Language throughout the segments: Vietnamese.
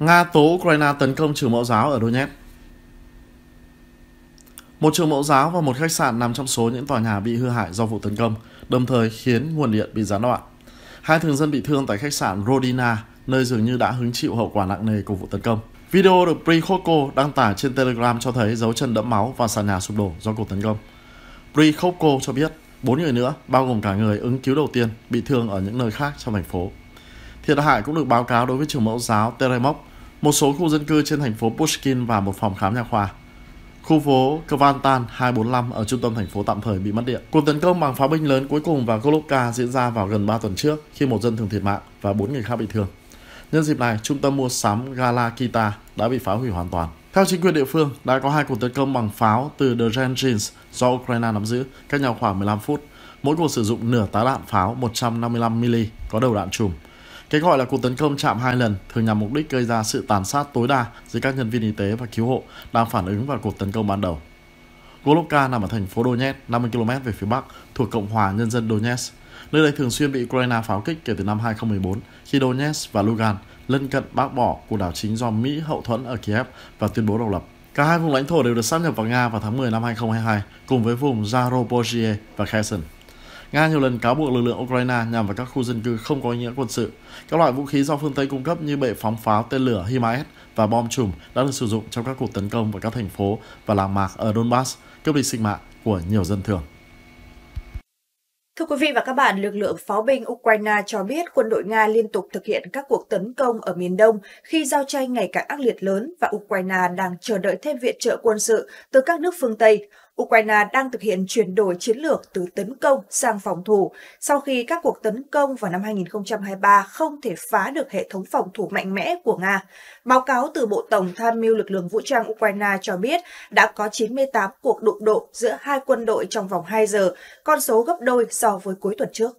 Nga tố Ukraine tấn công trường mẫu giáo ở Donetsk. Một trường mẫu giáo và một khách sạn nằm trong số những tòa nhà bị hư hại do vụ tấn công, đồng thời khiến nguồn điện bị gián đoạn. Hai thường dân bị thương tại khách sạn Rodina, nơi dường như đã hứng chịu hậu quả nặng nề của vụ tấn công. Video được Prikhoko đăng tải trên Telegram cho thấy dấu chân đẫm máu và sàn nhà sụp đổ do cuộc tấn công. Prikhoko cho biết, bốn người nữa, bao gồm cả người ứng cứu đầu tiên, bị thương ở những nơi khác trong thành phố. Thiệt hại cũng được báo cáo đối với trường mẫu giáo Teremok, một số khu dân cư trên thành phố Pushkin và một phòng khám nhà khoa. Khu phố Kvantan 245 ở trung tâm thành phố tạm thời bị mất điện. Cuộc tấn công bằng pháo binh lớn cuối cùng vào Golovka diễn ra vào gần 3 tuần trước khi một dân thường thiệt mạng và 4 người khác bị thương. Nhân dịp này, trung tâm mua sắm Galakita đã bị phá hủy hoàn toàn. Theo chính quyền địa phương, đã có hai cuộc tấn công bằng pháo từ Dzerzhinsk do Ukraine nắm giữ, cách nhau khoảng 15 phút. Mỗi cuộc sử dụng nửa tá đạn pháo 155mm có đầu đạn chùm. Cái gọi là cuộc tấn công chạm hai lần thường nhằm mục đích gây ra sự tàn sát tối đa giữa các nhân viên y tế và cứu hộ đang phản ứng vào cuộc tấn công ban đầu. Golovka nằm ở thành phố Donetsk, 50 km về phía bắc, thuộc Cộng hòa Nhân dân Donetsk. Nơi đây thường xuyên bị Ukraine pháo kích kể từ năm 2014, khi Donetsk và Lugan lân cận bác bỏ cuộc đảo chính do Mỹ hậu thuẫn ở Kiev và tuyên bố độc lập. Cả hai vùng lãnh thổ đều được sáp nhập vào Nga vào tháng 10 năm 2022, cùng với vùng Zaropogie và Kherson. Nga nhiều lần cáo buộc lực lượng Ukraine nhằm vào các khu dân cư không có ý nghĩa quân sự. Các loại vũ khí do phương Tây cung cấp như bệ phóng pháo tên lửa HIMARS và bom chùm đã được sử dụng trong các cuộc tấn công vào các thành phố và làng mạc ở Donbass, cướp đi sinh mạng của nhiều dân thường. Thưa quý vị và các bạn, lực lượng pháo binh Ukraine cho biết quân đội Nga liên tục thực hiện các cuộc tấn công ở miền Đông khi giao tranh ngày càng ác liệt lớn và Ukraine đang chờ đợi thêm viện trợ quân sự từ các nước phương Tây. Ukraine đang thực hiện chuyển đổi chiến lược từ tấn công sang phòng thủ sau khi các cuộc tấn công vào năm 2023 không thể phá được hệ thống phòng thủ mạnh mẽ của Nga. Báo cáo từ Bộ Tổng Tham mưu lực lượng vũ trang Ukraine cho biết đã có 98 cuộc đụng độ giữa hai quân đội trong vòng 2 giờ, con số gấp đôi so với cuối tuần trước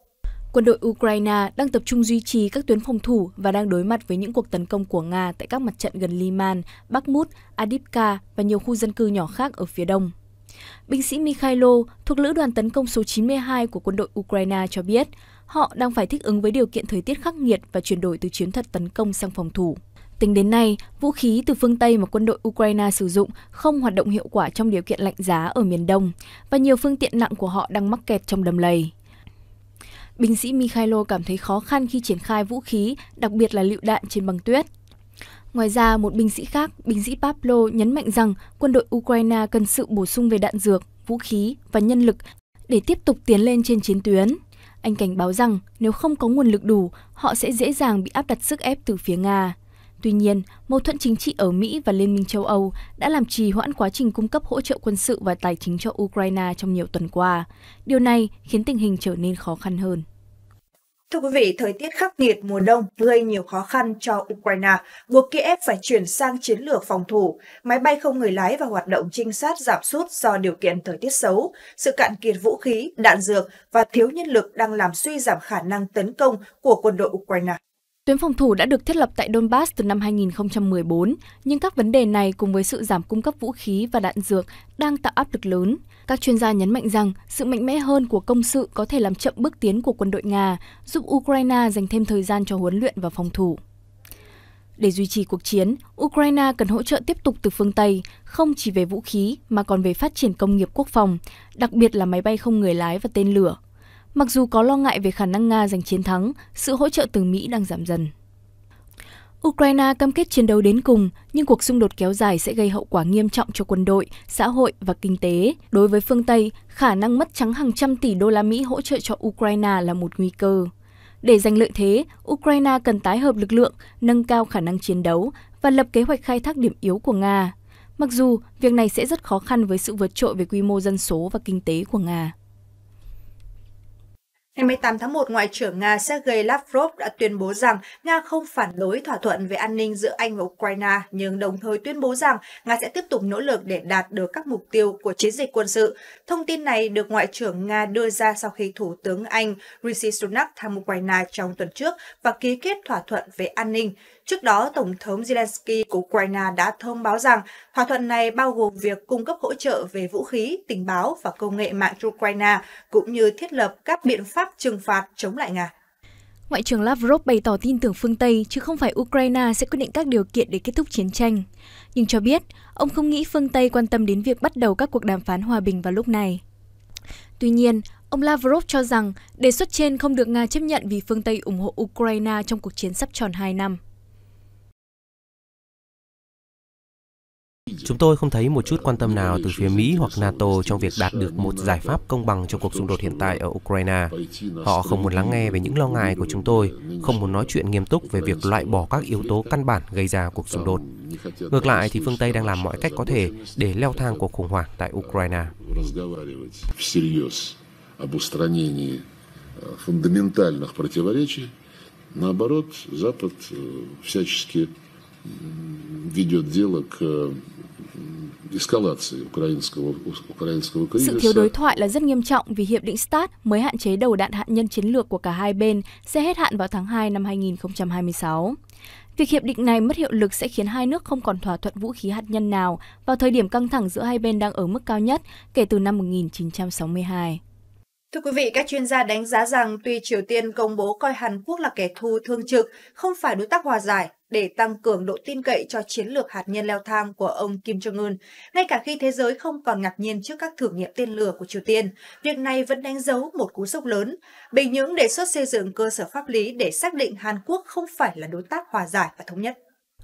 quân đội Ukraine đang tập trung duy trì các tuyến phòng thủ và đang đối mặt với những cuộc tấn công của Nga tại các mặt trận gần Liman, Bakhmut, Adipka và nhiều khu dân cư nhỏ khác ở phía đông. Binh sĩ Mikhailo thuộc lữ đoàn tấn công số 92 của quân đội Ukraine cho biết họ đang phải thích ứng với điều kiện thời tiết khắc nghiệt và chuyển đổi từ chiến thuật tấn công sang phòng thủ. Tính đến nay, vũ khí từ phương Tây mà quân đội Ukraine sử dụng không hoạt động hiệu quả trong điều kiện lạnh giá ở miền Đông, và nhiều phương tiện nặng của họ đang mắc kẹt trong đầm lầy. Binh sĩ Mikhailo cảm thấy khó khăn khi triển khai vũ khí, đặc biệt là lựu đạn trên băng tuyết. Ngoài ra, một binh sĩ khác, binh sĩ Pablo, nhấn mạnh rằng quân đội Ukraine cần sự bổ sung về đạn dược, vũ khí và nhân lực để tiếp tục tiến lên trên chiến tuyến. Anh cảnh báo rằng nếu không có nguồn lực đủ, họ sẽ dễ dàng bị áp đặt sức ép từ phía Nga. Tuy nhiên, mâu thuẫn chính trị ở Mỹ và Liên minh châu Âu đã làm trì hoãn quá trình cung cấp hỗ trợ quân sự và tài chính cho Ukraine trong nhiều tuần qua. Điều này khiến tình hình trở nên khó khăn hơn. Thưa quý vị, thời tiết khắc nghiệt mùa đông gây nhiều khó khăn cho Ukraine, buộc Kiev phải chuyển sang chiến lược phòng thủ. Máy bay không người lái và hoạt động trinh sát giảm sút do điều kiện thời tiết xấu, sự cạn kiệt vũ khí, đạn dược và thiếu nhân lực đang làm suy giảm khả năng tấn công của quân đội Ukraine. Tuyến phòng thủ đã được thiết lập tại Donbass từ năm 2014, nhưng các vấn đề này cùng với sự giảm cung cấp vũ khí và đạn dược đang tạo áp lực lớn. Các chuyên gia nhấn mạnh rằng sự mạnh mẽ hơn của công sự có thể làm chậm bước tiến của quân đội Nga, giúp Ukraine dành thêm thời gian cho huấn luyện và phòng thủ. Để duy trì cuộc chiến, Ukraine cần hỗ trợ tiếp tục từ phương Tây, không chỉ về vũ khí mà còn về phát triển công nghiệp quốc phòng, đặc biệt là máy bay không người lái và tên lửa. Mặc dù có lo ngại về khả năng Nga giành chiến thắng, sự hỗ trợ từ Mỹ đang giảm dần. Ukraine cam kết chiến đấu đến cùng, nhưng cuộc xung đột kéo dài sẽ gây hậu quả nghiêm trọng cho quân đội, xã hội và kinh tế. Đối với phương Tây, khả năng mất trắng hàng trăm tỷ đô la Mỹ hỗ trợ cho Ukraine là một nguy cơ. Để giành lợi thế, Ukraine cần tái hợp lực lượng, nâng cao khả năng chiến đấu và lập kế hoạch khai thác điểm yếu của Nga. Mặc dù việc này sẽ rất khó khăn với sự vượt trội về quy mô dân số và kinh tế của Nga. Ngày 18 tháng 1, Ngoại trưởng Nga Sergei Lavrov đã tuyên bố rằng Nga không phản đối thỏa thuận về an ninh giữa Anh và Ukraine, nhưng đồng thời tuyên bố rằng Nga sẽ tiếp tục nỗ lực để đạt được các mục tiêu của chiến dịch quân sự. Thông tin này được Ngoại trưởng Nga đưa ra sau khi Thủ tướng Anh Rishi Sunak thăm Ukraine trong tuần trước và ký kết thỏa thuận về an ninh. Trước đó, Tổng thống Zelensky của Ukraine đã thông báo rằng thỏa thuận này bao gồm việc cung cấp hỗ trợ về vũ khí, tình báo và công nghệ mạng cho Ukraine, cũng như thiết lập các biện pháp trừng phạt chống lại Nga. Ngoại trưởng Lavrov bày tỏ tin tưởng phương Tây chứ không phải Ukraine sẽ quyết định các điều kiện để kết thúc chiến tranh, nhưng cho biết ông không nghĩ phương Tây quan tâm đến việc bắt đầu các cuộc đàm phán hòa bình vào lúc này. Tuy nhiên, ông Lavrov cho rằng đề xuất trên không được Nga chấp nhận vì phương Tây ủng hộ Ukraine trong cuộc chiến sắp tròn 2 năm. Chúng tôi không thấy một chút quan tâm nào từ phía Mỹ hoặc NATO trong việc đạt được một giải pháp công bằng cho cuộc xung đột hiện tại ở Ukraine. Họ không muốn lắng nghe về những lo ngại của chúng tôi, không muốn nói chuyện nghiêm túc về việc loại bỏ các yếu tố căn bản gây ra cuộc xung đột. Ngược lại thì phương Tây đang làm mọi cách có thể để leo thang cuộc khủng hoảng tại Ukraine. Э, Наоборот, Запад э, всячески ведет дело к Sự thiếu đối thoại là rất nghiêm trọng vì hiệp định START mới hạn chế đầu đạn hạt nhân chiến lược của cả hai bên sẽ hết hạn vào tháng 2 năm 2026. Việc hiệp định này mất hiệu lực sẽ khiến hai nước không còn thỏa thuận vũ khí hạt nhân nào vào thời điểm căng thẳng giữa hai bên đang ở mức cao nhất kể từ năm 1962. Thưa quý vị, các chuyên gia đánh giá rằng tuy Triều Tiên công bố coi Hàn Quốc là kẻ thù thương trực, không phải đối tác hòa giải, để tăng cường độ tin cậy cho chiến lược hạt nhân leo thang của ông Kim Jong-un, ngay cả khi thế giới không còn ngạc nhiên trước các thử nghiệm tên lửa của Triều Tiên. Việc này vẫn đánh dấu một cú sốc lớn. Bình Nhưỡng đề xuất xây dựng cơ sở pháp lý để xác định Hàn Quốc không phải là đối tác hòa giải và thống nhất.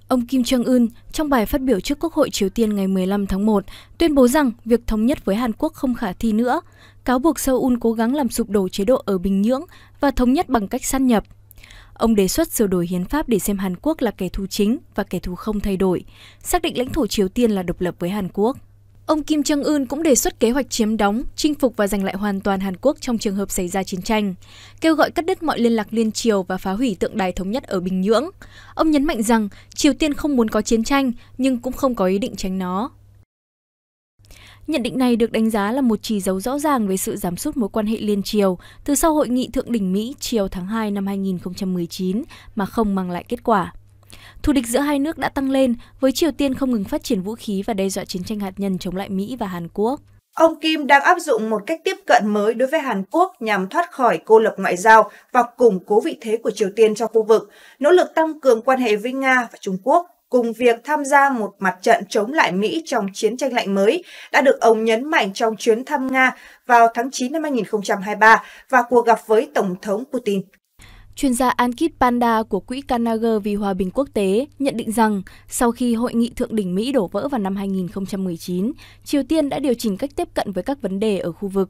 Ông Kim Jong-un, trong bài phát biểu trước Quốc hội Triều Tiên ngày 15 tháng 1, tuyên bố rằng việc thống nhất với Hàn Quốc không khả thi nữa, cáo buộc Seoul cố gắng làm sụp đổ chế độ ở Bình Nhưỡng và thống nhất bằng cách sát nhập. Ông đề xuất sửa đổi hiến pháp để xem Hàn Quốc là kẻ thù chính và kẻ thù không thay đổi, xác định lãnh thổ Triều Tiên là độc lập với Hàn Quốc. Ông Kim Jong Un cũng đề xuất kế hoạch chiếm đóng, chinh phục và giành lại hoàn toàn Hàn Quốc trong trường hợp xảy ra chiến tranh, kêu gọi cắt đứt mọi liên lạc liên triều và phá hủy tượng đài thống nhất ở Bình Nhưỡng. Ông nhấn mạnh rằng Triều Tiên không muốn có chiến tranh nhưng cũng không có ý định tránh nó. Nhận định này được đánh giá là một chỉ dấu rõ ràng về sự giảm sút mối quan hệ liên triều từ sau hội nghị thượng đỉnh Mỹ chiều tháng 2 năm 2019 mà không mang lại kết quả. Thù địch giữa hai nước đã tăng lên, với Triều Tiên không ngừng phát triển vũ khí và đe dọa chiến tranh hạt nhân chống lại Mỹ và Hàn Quốc. Ông Kim đang áp dụng một cách tiếp cận mới đối với Hàn Quốc nhằm thoát khỏi cô lập ngoại giao và củng cố vị thế của Triều Tiên trong khu vực, nỗ lực tăng cường quan hệ với Nga và Trung Quốc cùng việc tham gia một mặt trận chống lại Mỹ trong chiến tranh lạnh mới đã được ông nhấn mạnh trong chuyến thăm Nga vào tháng 9 năm 2023 và cuộc gặp với Tổng thống Putin. Chuyên gia Ankit Panda của Quỹ Kanager vì Hòa bình Quốc tế nhận định rằng sau khi hội nghị thượng đỉnh Mỹ đổ vỡ vào năm 2019, Triều Tiên đã điều chỉnh cách tiếp cận với các vấn đề ở khu vực.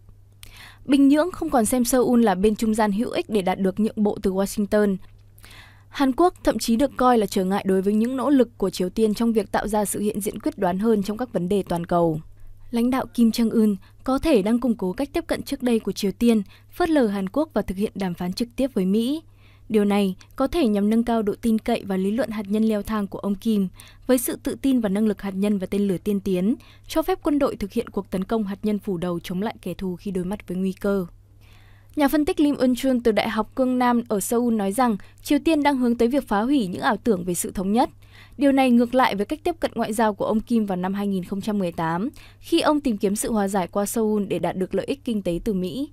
Bình Nhưỡng không còn xem Seoul là bên trung gian hữu ích để đạt được nhượng bộ từ Washington, Hàn Quốc thậm chí được coi là trở ngại đối với những nỗ lực của Triều Tiên trong việc tạo ra sự hiện diện quyết đoán hơn trong các vấn đề toàn cầu. Lãnh đạo Kim Jong Un có thể đang củng cố cách tiếp cận trước đây của Triều Tiên, phớt lờ Hàn Quốc và thực hiện đàm phán trực tiếp với Mỹ. Điều này có thể nhằm nâng cao độ tin cậy và lý luận hạt nhân leo thang của ông Kim, với sự tự tin và năng lực hạt nhân và tên lửa tiên tiến, cho phép quân đội thực hiện cuộc tấn công hạt nhân phủ đầu chống lại kẻ thù khi đối mặt với nguy cơ. Nhà phân tích Lim Eun-chun từ Đại học Cương Nam ở Seoul nói rằng Triều Tiên đang hướng tới việc phá hủy những ảo tưởng về sự thống nhất. Điều này ngược lại với cách tiếp cận ngoại giao của ông Kim vào năm 2018, khi ông tìm kiếm sự hòa giải qua Seoul để đạt được lợi ích kinh tế từ Mỹ.